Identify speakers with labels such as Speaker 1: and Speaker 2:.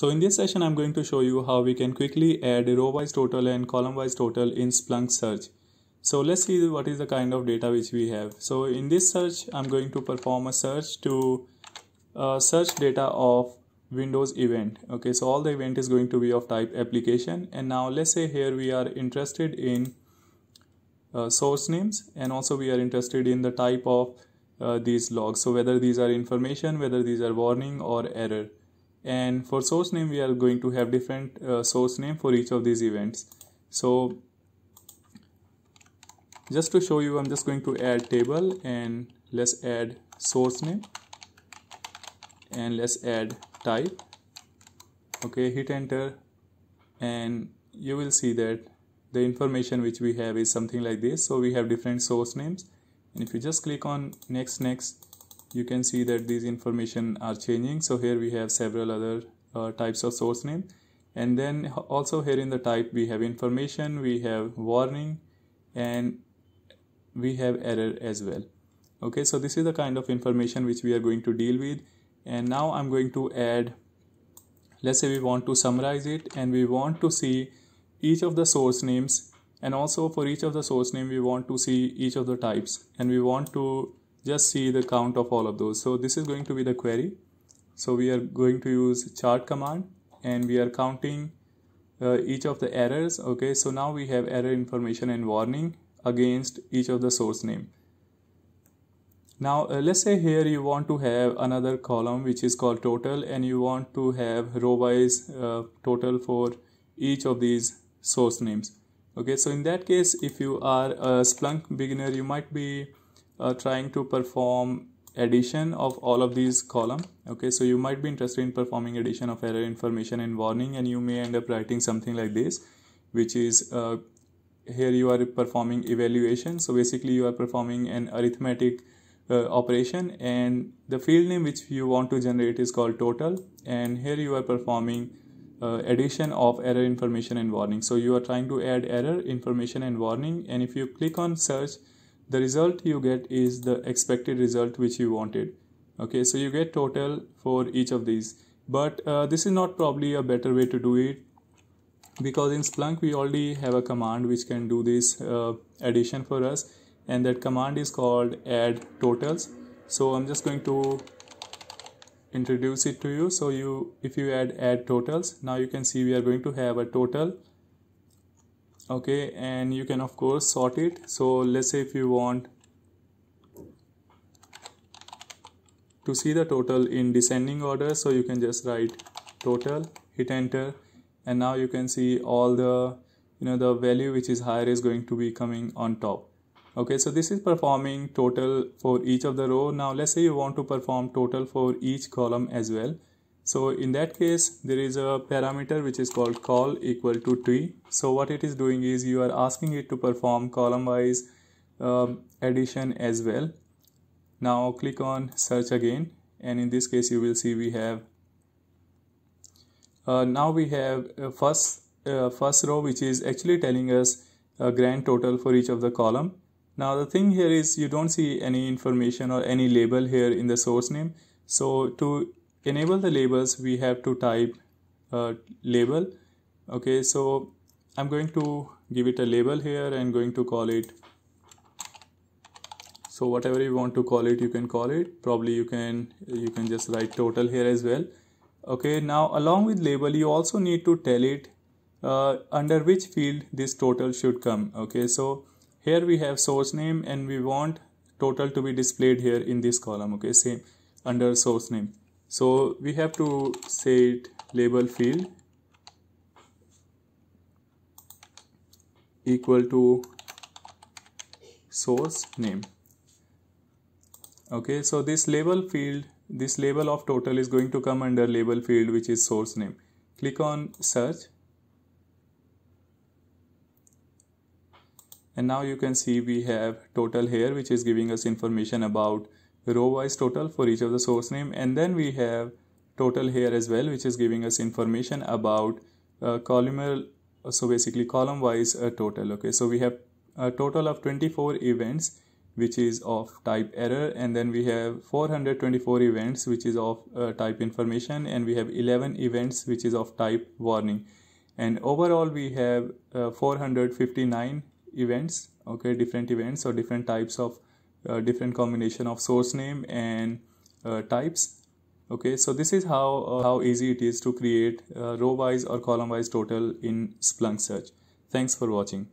Speaker 1: So in this session, I'm going to show you how we can quickly add row-wise total and column-wise total in Splunk search. So let's see what is the kind of data which we have. So in this search, I'm going to perform a search to uh, search data of Windows event. Okay, so all the event is going to be of type application. And now let's say here we are interested in uh, source names and also we are interested in the type of uh, these logs so whether these are information whether these are warning or error and for source name we are going to have different uh, source name for each of these events so just to show you I'm just going to add table and let's add source name and let's add type okay hit enter and you will see that the information which we have is something like this so we have different source names and if you just click on next next you can see that these information are changing so here we have several other uh, types of source name and then also here in the type we have information we have warning and we have error as well okay so this is the kind of information which we are going to deal with and now I'm going to add let's say we want to summarize it and we want to see each of the source names and also for each of the source name we want to see each of the types and we want to just see the count of all of those so this is going to be the query so we are going to use chart command and we are counting uh, each of the errors okay so now we have error information and warning against each of the source name now uh, let's say here you want to have another column which is called total and you want to have row wise uh, total for each of these source names okay so in that case if you are a splunk beginner you might be uh, trying to perform addition of all of these column okay so you might be interested in performing addition of error information and warning and you may end up writing something like this which is uh, here you are performing evaluation so basically you are performing an arithmetic uh, operation and the field name which you want to generate is called total and here you are performing uh, addition of error information and warning so you are trying to add error information and warning and if you click on search the result you get is the expected result which you wanted okay so you get total for each of these but uh, this is not probably a better way to do it because in Splunk we already have a command which can do this uh, addition for us and that command is called add totals so I'm just going to introduce it to you so you if you add add totals now you can see we are going to have a total okay and you can of course sort it so let's say if you want to see the total in descending order so you can just write total hit enter and now you can see all the you know the value which is higher is going to be coming on top okay so this is performing total for each of the row now let's say you want to perform total for each column as well so in that case there is a parameter which is called call equal to tree so what it is doing is you are asking it to perform column wise um, addition as well now click on search again and in this case you will see we have uh, now we have first uh, first row which is actually telling us a grand total for each of the column now the thing here is you don't see any information or any label here in the source name. So to enable the labels, we have to type a label. Okay, so I'm going to give it a label here and going to call it. So whatever you want to call it, you can call it. Probably you can you can just write total here as well. Okay, now along with label, you also need to tell it uh, under which field this total should come. Okay, so here we have source name and we want total to be displayed here in this column okay same under source name so we have to say it label field equal to source name okay so this label field this label of total is going to come under label field which is source name click on search and now you can see we have total here which is giving us information about row wise total for each of the source name and then we have total here as well which is giving us information about uh, columnar uh, so basically column wise uh, total okay so we have a total of 24 events which is of type error and then we have 424 events which is of uh, type information and we have 11 events which is of type warning and overall we have uh, 459 events okay different events or different types of uh, different combination of source name and uh, types okay so this is how uh, how easy it is to create uh, row wise or column wise total in splunk search thanks for watching